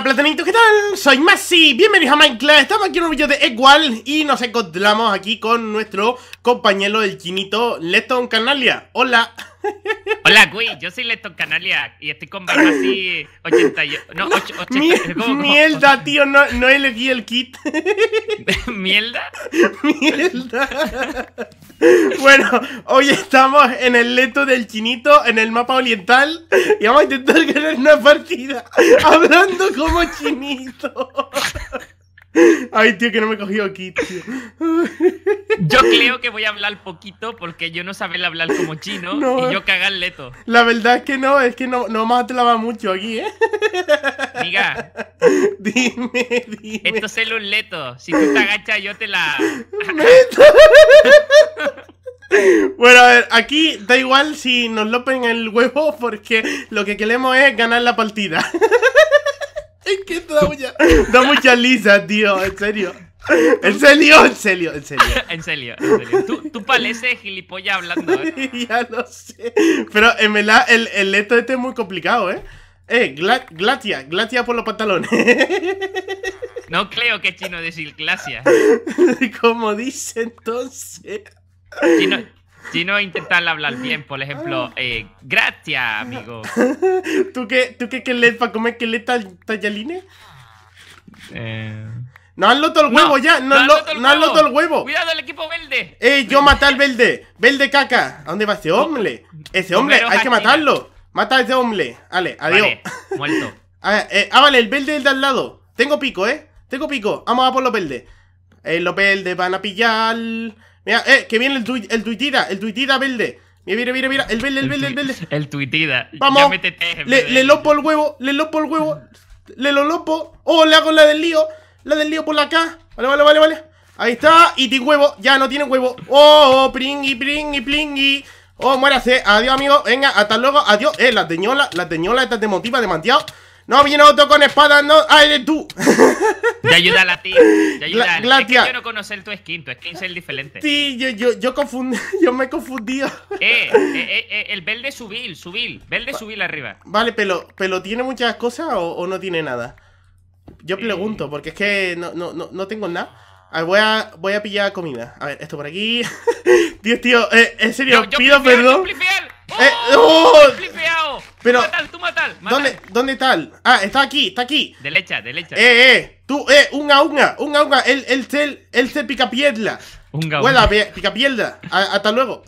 Hola ¿qué tal? Soy Masi, bienvenidos a Minecraft, estamos aquí en un vídeo de Equal y nos encontramos aquí con nuestro compañero el chinito Leston Canalia Hola Hola, güey, yo soy Leto Canalia y estoy con así 88. No, 88, tío, no, no elegí el kit. ¿Mielda? Mierda. Bueno, hoy estamos en el leto del chinito, en el mapa oriental, y vamos a intentar ganar una partida hablando como chinito. Ay, tío, que no me he cogido aquí, tío. Yo creo que voy a hablar poquito porque yo no sabía hablar como chino y yo cagar leto. La verdad es que no, es que no, no más te mucho aquí, ¿eh? Diga. Dime, dime. Esto es un leto. Si tú te agachas, yo te la. Bueno, a ver, aquí da igual si nos lopen el huevo porque lo que queremos es ganar la partida. Es que da mucha. Da mucha lisa, tío, en serio. En serio, en serio, en serio. en serio, en serio. Tú, tú pareces gilipollas hablando, ¿eh? ya lo sé. Pero en verdad, el, el leto este es muy complicado, ¿eh? Eh, Glatia glatia por los pantalones. no creo que es chino decir Glacia. Como dice entonces. Chino, si no intentar hablar bien, por ejemplo, eh, gracias, amigo. ¿Tú qué, tú qué, qué lees para comer qué le tallaline? Eh... No han loto el huevo ya, no, han loto el, huevo. Cuidado el equipo verde. Eh, yo matar al verde. Verde caca. ¿A dónde va ese hombre? Ese hombre, hay que matarlo. Mata a ese hombre. Vale, adiós. muerto. Ah, eh, ah, vale, el verde del de al lado. Tengo pico, eh. Tengo pico. Vamos a por los verdes. Eh, los verdes van a pillar. Mira, eh, que viene el, tuitida, el tuitida el verde. Mira, mira, mira, el verde, el verde, el verde. El tuitida. Vamos. Ya le, lopo el huevo, le lopo el huevo. Le lo lopo. Oh, le hago la del lío. La del lío por la acá. Vale, vale, vale, vale. Ahí está. Y ti huevo. Ya no tiene huevo. Oh, pringy, pringy, pringi. Oh, muérase. Adiós, amigo. Venga, hasta luego. Adiós. Eh, las teñolas, las teñola estas te motiva de no viene otro con espada, no. ¡Ah, eres tú! Te ayuda a tía, te ayuda. a Es que quiero conocer tu skin, tu skin es el diferente. Sí, yo, yo, yo, confundí, yo me he confundido. Eh, eh, eh, eh el verde subil, subil. Verde subil arriba. Vale, pero, pero ¿tiene muchas cosas o, no tiene nada? Yo pregunto, porque es que no, no, no, no tengo nada. A ver, voy a, voy a pillar comida. A ver, esto por aquí. Dios, tío, eh, en serio, pido perdón. Yo eh, ¡Oh! oh. Pero, tú matal, tú ¿Dónde, ¿Dónde tal? Ah, está aquí, está aquí. Derecha, derecha. Eh, eh, tú, eh, un unga, un unga. Él, él, él, se pica piedra. Unga, unga. Huela, pica piedra. Hasta luego.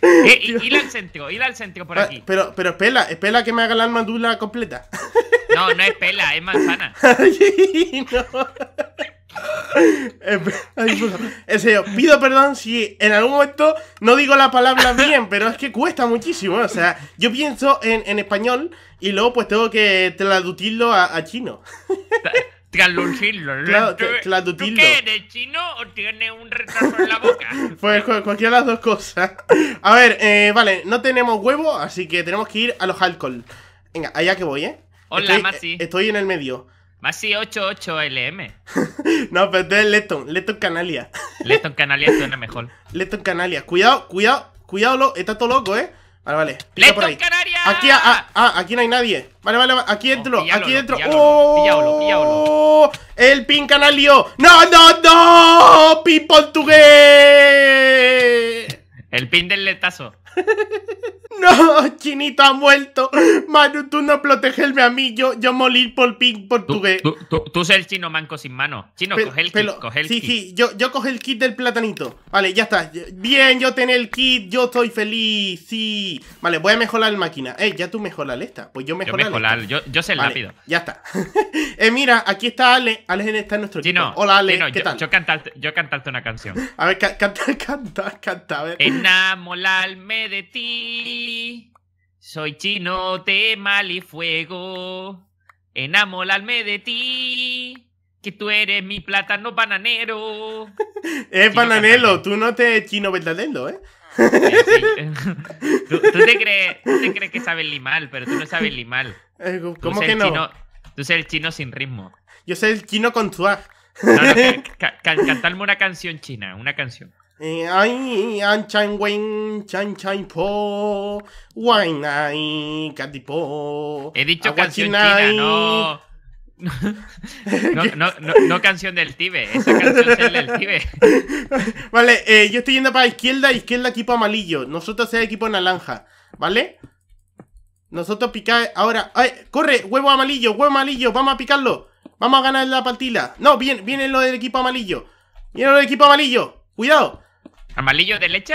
Eh, al centro, ir al centro por ah, aquí. Pero, pero espela, espela que me haga la armadura completa. No, no es pela, es manzana. Ay, no. Em, pido perdón si en algún momento no digo la palabra bien, pero es que cuesta muchísimo. O sea, yo pienso en, español y luego pues tengo que traducirlo a, chino. Traducirlo. traducirlo. ¿Tú qué eres chino o tienes un retraso en la boca? Pues cualquiera de las dos cosas. A ver, eh, vale, no tenemos huevo, así que tenemos que ir a los alcohol. Venga, allá que voy, ¿eh? Hola, Estoy eh, en el medio. Masi 88LM. no, pero es Leton, Leton Canalia. Leton Canalia suena mejor. Leton Canalia. Cuidado, cuidado, cuidado, está todo loco, ¿eh? Vale, vale. ¡Leto por Canaria! Aquí, ah, ah, ah, aquí no hay nadie. Vale, vale, aquí dentro, aquí dentro. ¡Oh! oh ¡El pin canalio! ¡No, no, no! ¡Pin portugués! El pin del letazo. No, Chinito ha muerto. Manu, tú no protegerme a mí. Yo, yo por ping portugués. Tú, tú, el chino manco sin mano. Chino, coge el kit. Coge el sí, kit. sí, yo, yo coge el kit del platanito. Vale, ya está. Bien, yo tené el kit. Yo estoy feliz. Sí. Vale, voy a mejorar la máquina. Eh, ya tú mejoras esta. Pues yo mejoro. Yo Yo, yo sé el rápido. Ya está. eh, mira, aquí está Ale. Ale está en nuestro chino, Hola, Ale. yo, tal? Yo, cantarte, una canción. A ver, canta, canta, canta de ti. Soy chino de mal y fuego. Enamorarme de ti. Que tú eres mi plátano bananero. Es eh, bananero, tú no te chino verdadero, ¿eh? tú, te crees, que sabes limal, pero tú no sabes limal. Eh, ¿Cómo que no? tú eres el chino sin ritmo. Yo soy el chino con tu cantarme una canción china, una canción. Eh, ay, anchain chan chan po, He dicho canción no. No, no, canción del Tibe, esa canción es del Tibe. Vale, eh, yo estoy yendo para izquierda, izquierda equipo amarillo. Nosotros sea equipo naranja, ¿vale? Nosotros picar ahora. ¡Corre! ¡Huevo amarillo! ¡Huevo amarillo! ¡Vamos a picarlo! ¡Vamos a ganar la partida! No, viene viene lo del equipo amarillo. Viene lo del equipo amarillo. ¡Cuidado! ¿Amalillo de leche?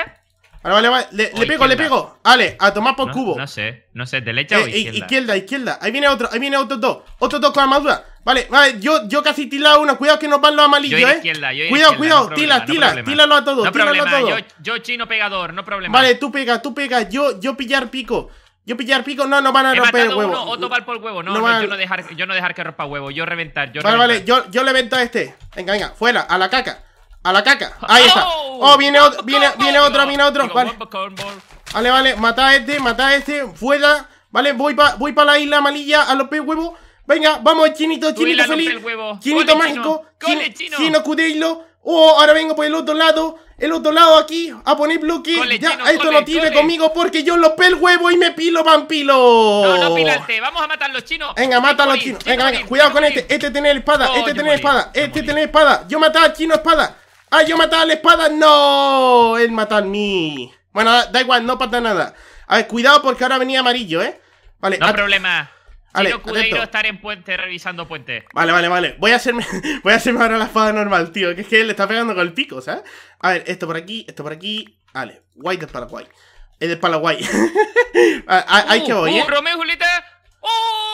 Vale, vale, vale. Le, pego, le pego. Vale, a tomar por cubo. No sé, no sé, ¿De leche o eh, eh, izquierda. Izquierda, izquierda. Ahí viene otro, ahí viene otro dos. Otro dos con armadura. Vale, vale, yo, yo casi tila uno. Cuidado que nos van los amalillos, yo eh. Izquierda, yo cuidado, cuidado. No tila, tila, no a todos, tíralo a todos. Yo, chino pegador, no problema. Vale, tú pegas, tú pegas. Yo, yo pillar pico. Yo pillar pico, no, no van a romper el huevo. Uno, otro va por el huevo, no, no, yo, no dejar, yo no dejar que rompa huevo, yo reventar, yo Vale, reventar. vale, yo, yo le vento a este. Venga, venga, fuera, a la caca. A la caca. Ahí está. Oh, oh viene otro, viene, viene otro, viene otro. Vale. Vale, vale. Mata a este, mata a este. Fuera. Vale, voy para voy pa la isla malilla a los pez huevos. Venga, vamos, chinito, chinito feliz. Chinito mágico. Chino cudeilo. Oh, ahora vengo por el otro lado. El otro lado aquí a poner bloque. ya, esto lo no tiene conmigo porque yo los pel huevo y me pilo vampilo. No, no pilaste. vamos a matar a los chinos. Venga, mata a los chinos. Venga, venga, cuidado con este. Este tiene espada, este tiene espada, este tiene espada. Yo mataba a chino espada. ¡Ah, yo mataba la espada! ¡No! Él mató a mí. Bueno, da igual, no pasa nada. A ver, cuidado porque ahora venía amarillo, ¿eh? Vale. No problema. Vale, estar en puente, revisando puente. Vale, vale, vale. Voy a hacerme, voy a ahora la espada normal, tío. Que es que él le está pegando con el pico, ¿sabes? A ver, esto por aquí, esto por aquí. Vale, guay para guay. Es para Paraguay. Ahí uh, que voy, uh, ¿eh? Romeo Julita! ¡Oh!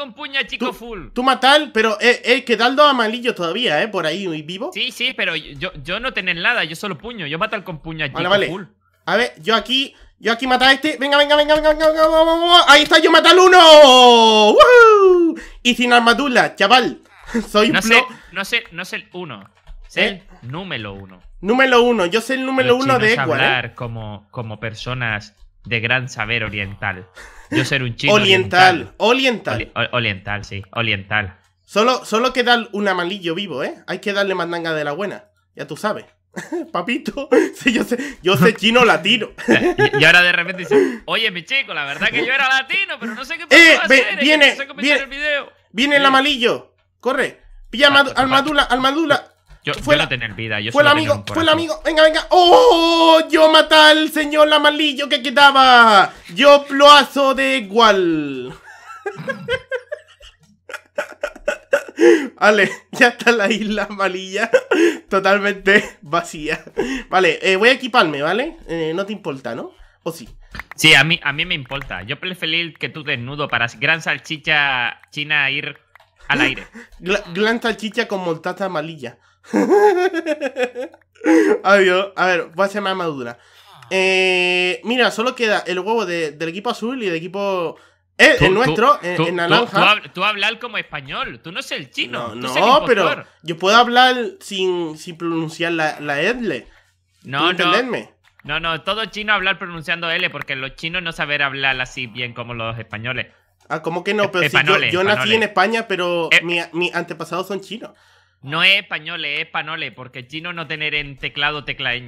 con puña, chico tú, full. Tú matar, pero eh, tal eh, quedando amarillo todavía, ¿eh? Por ahí vivo. Sí, sí, pero yo, yo no tener nada, yo solo puño. Yo matar con puña, chico full. A ver, yo aquí, yo aquí mata a este. Venga, venga, venga, venga, venga, Ahí está, yo matar uno. Y sin armadura, chaval. Soy no Sé, no sé, no sé el uno. Sé ¿Eh? el número uno. Número uno, yo sé el número uno de Ecuador. ¿eh? como, como personas de gran saber oriental. Yo ser un chino. Oriental, oriental. Oriental, sí, oriental. Solo, solo que un amalillo vivo, ¿eh? Hay que darle mandanga de la buena. Ya tú sabes. Papito, sí, yo, sé, yo sé chino latino. y, ahora de repente dice, oye, mi chico, la verdad que yo era latino, pero no sé qué pasó eh, viene, viene, el amalillo. Corre. Pilla ah, pues, al, madula, al madula. Yo, fue tener vida. Yo fue el amigo, fue el amigo. Venga, venga. ¡Oh! Yo maté al señor Lamalillo que quedaba Yo ploazo de igual. Vale, ya está la isla malilla totalmente vacía. Vale, eh, voy a equiparme, ¿vale? Eh, no te importa, ¿no? ¿O sí? Sí, a mí, a mí me importa. Yo preferí que tú desnudo para gran salchicha china ir al aire. gran salchicha con moltata malilla. Adiós. A ver, voy a ser más madura. Eh, mira, solo queda el huevo del equipo azul y del equipo. Eh, el nuestro, eh, en, naranja. Tú, hablas como español, tú no eres el chino. No, pero yo puedo hablar sin, pronunciar la, la L. No, no. No, no, todo chino hablar pronunciando L, porque los chinos no saben hablar así bien como los españoles. Ah, ¿cómo que no? E, pero yo, nací en España, pero e mis antepasados son chinos. No es español, es español, porque chino no tener en teclado tecla es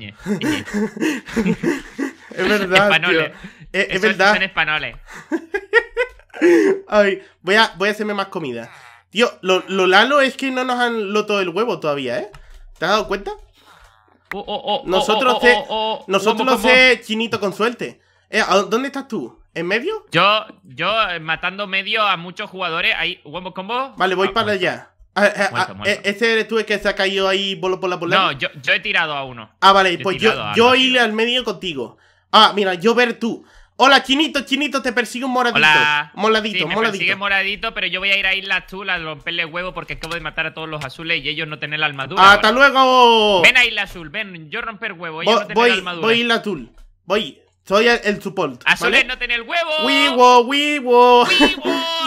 verdad. Eh, es, verdad. voy a, voy a hacerme más comida. Tío, lo, lalo es que no nos han loto el huevo todavía, ¿eh? ¿Te has dado cuenta? Oh, oh, oh, nosotros nosotros lo sé chinito con suerte. Eh, ¿Dónde estás tú? ¿En medio? Yo, yo eh, matando medio a muchos jugadores. Ahí, huevo combo. Vale, voy ah, para allá. Ah, ah, ah, e-, ese eres tú el que se ha caído ahí por, la por No, yo, yo, he tirado a uno. Ah, vale, pues yo, yo iré al medio contigo. Ah, mira, yo ver tú. Hola, chinito, chinito, te persigue un moradito. Hola. Moladito, sí, me moladito. Persigue moradito, pero yo voy a ir a Isla Azul a romperle huevo porque acabo de matar a todos los azules y ellos no tienen la armadura. ¡Hasta luego! Ven a Isla Azul, ven, yo romper huevo, voy, no tienen voy, armadura. Voy a Isla Azul, voy. Soy el, support. ¿vale? no tiene el huevo. Huevo, huevo.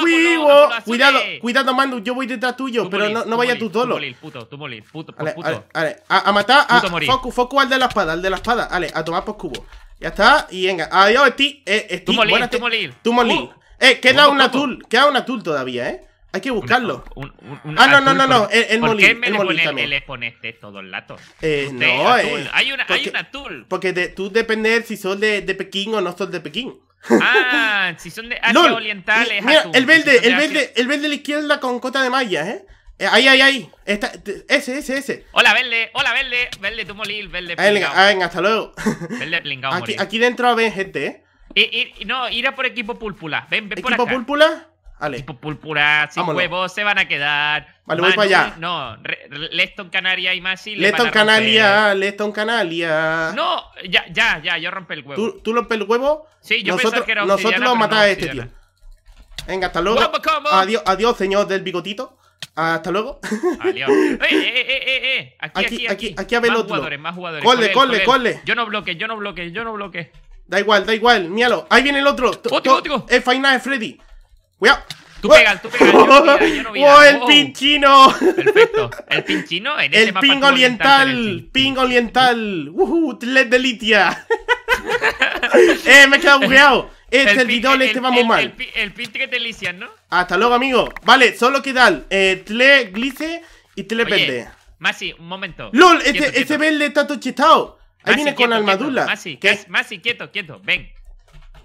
Huevo. Cuidado, cuidado, Mando. Yo voy detrás tuyo, pero no, no vayas tú solo. Tú molí puto, tú morir, puto, vale puto. A, matar a focu focu al de la espada, al de la espada. Vale, a tomar por cubo. Ya está, y venga. Adiós, Steve. Eh, Tú tú morir. Tú uh. Eh, queda un tool queda un Atul todavía, eh. Hay que buscarlo. ah, no, no, no, no. El, el ¿Por qué me el le, pone, pones de este todos lados? Eh, no, eh, hay una, una tool. Porque tú depender si sos de, de, Pekín o no sos de Pekín. Ah, si son de Asia Oriental es el verde, el verde, el verde de la izquierda con cota de malla, ¿eh? eh ahí, ahí, ahí. Está, ese, ese, ese. Hola, verde. Hola, verde. Verde, tú molil. Verde, ah, plingao. Ah, venga, hasta luego. Verde, plingao, aquí, aquí dentro ven gente, ¿eh? Y, no, ir a por equipo púrpura. Ven, ven ¿Equipo por acá. ¿Equipo púrpura? Ale. Tipo púrpura, sin huevos, se van a quedar. Vale, voy para allá. No, Leston Canaria y Masi. Leston Canaria, Leston Canaria. No, ya, ya, ya, yo rompe el huevo. ¿Tú, rompes el huevo? Sí, yo nosotros, pensaba que era Nosotros lo matamos a este tío. Venga, hasta luego. Adiós, adiós, señor del bigotito. Hasta luego. Adiós. Eh, eh, eh, aquí, aquí, aquí. Aquí, a más jugadores, más jugadores. Yo no bloque, yo no bloque yo no bloqueé. Da igual, da igual. Míralo. Ahí viene el otro. Otro, otro. Es Final Freddy. ¡Cuidado! Tú pegas, tú pegas. ¡Oh, el oh. pinchino! Perfecto. El pinchino en este el este ping oriental. oriental ping oriental. Uh tle de Litia! ¡Eh, me he quedado bugueado! Este el servidor este vamos mal. El, el, pin que te ¿no? Hasta luego, amigo. Vale, solo que tal. Eh, tle glice y tle verde. Masi, un momento. ¡Lol! este, quieto. Este verde está todo chistado. Ahí viene con la armadura. Masi, qué, Masi, quieto, quieto. Ven.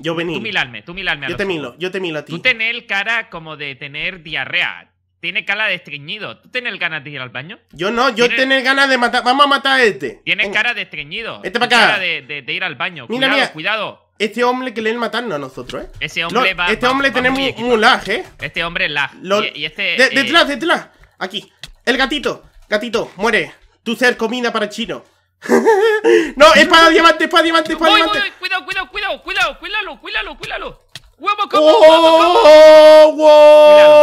Yo vení. Tú milarme, tú milarme. Yo te milo, yo te milo a ti. Tú tenés cara como de tener diarrea. Tiene cara de estreñido. ¿Tú tienes ganas de ir al baño? Yo no, yo tener ganas de matar. Vamos a matar a este. Tienes cara de estreñido. Este para cara de, ir al baño. cuidado, Este hombre que le matando a nosotros, ¿eh? Ese hombre Este hombre tiene un, lag, ¿eh? Este hombre es lag. Este, detrás, eh, detrás. Aquí. El gatito. Gatito, muere. Tú ser comida para chino no, espada diamante, espada diamante, espada para diamante. Cuidado, cuidado, cuidado, cuidado, cuídalo, cuídalo cuílalo. Huevo, oh,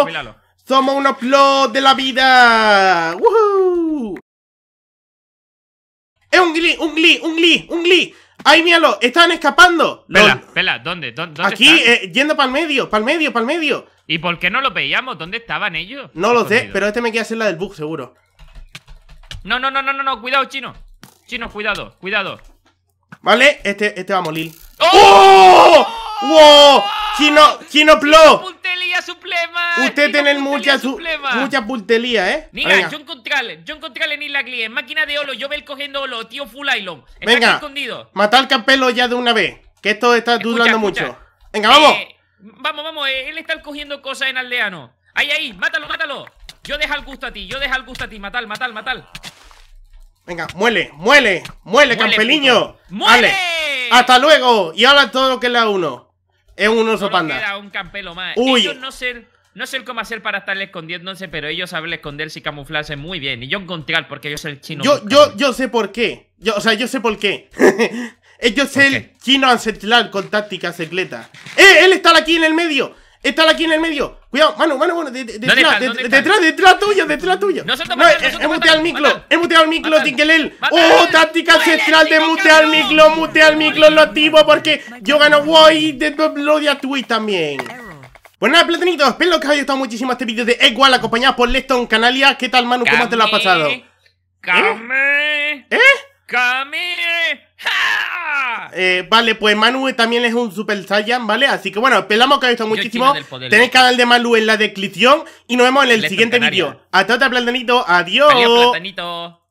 wow. Somos un upload de la vida. ¡Woohoo! ¡Es un glee, un glee, un glee, un glee! ¡Ay, míralo! ¡Están escapando! Vela, Los... vela, ¿dónde? ¿Dónde, Aquí, eh, yendo para el medio, para el medio, para el medio. ¿Y por qué no lo veíamos? ¿Dónde estaban ellos? No lo sé, pero este me queda hacer la del bug, seguro. No, no, no, no, no, no, cuidado, chino. Chino, cuidado, cuidado. Vale, este, este va a ¡Oh! ¡Oh! ¡Wow! Chino, Chino puntelía Suplema, Usted tiene mucha su, mucha ¿eh? Mira, yo John Contral, John Contral en Isla Glee, máquina de oro, yo el cogiendo oro, tío full island. Venga, escondido. Mata al capelo ya de una vez, que esto está durando mucho. Venga, vamos. Eh, vamos, vamos, eh, él está cogiendo cosas en aldeano. Ahí, ahí, mátalo, mátalo. Yo deja el gusto a ti, yo deja el gusto a ti, matal, matal, matal. Venga, muele, muele, muele, campeliño. ¡Muele! hasta luego. Y ahora todo lo que le da uno. Es un oso panda. un campelo más. Uy. Ellos no sé, no sé cómo hacer para estarle escondiéndose, pero ellos saben esconderse y camuflarse muy bien. Y yo encontrar, porque yo soy el chino. Yo, yo, yo sé por qué. Yo, o sea, yo sé por qué. ellos eh, son el chino ancestral con táctica secreta. ¡Eh! ¡Él está aquí en el medio! ¡Está aquí en el medio! Cuidado, mano, mano, mano, detrás, detrás, detrás tuyo, detrás tuyo. No, he muteado el micro, he muteado el micro, Tinkelel. Oh, táctica ancestral de mutear el micro, mutear el micro, lo activo porque yo gano Woy de lo de Twitch también. Pues nada, platanitos, espero que os haya gustado muchísimo este vídeo de Equal acompañado por Leston Canalia. ¿Qué tal, Manu? ¿Cómo te lo has pasado? ¿Eh? ¿Eh? Eh, vale, pues Manu también es un Super Saiyan, ¿vale? Así que bueno, esperamos que os gustado muchísimo. Tenéis canal de Manu en la descripción y nos vemos en el siguiente vídeo. Hasta otra, plantanito Adiós. Adiós,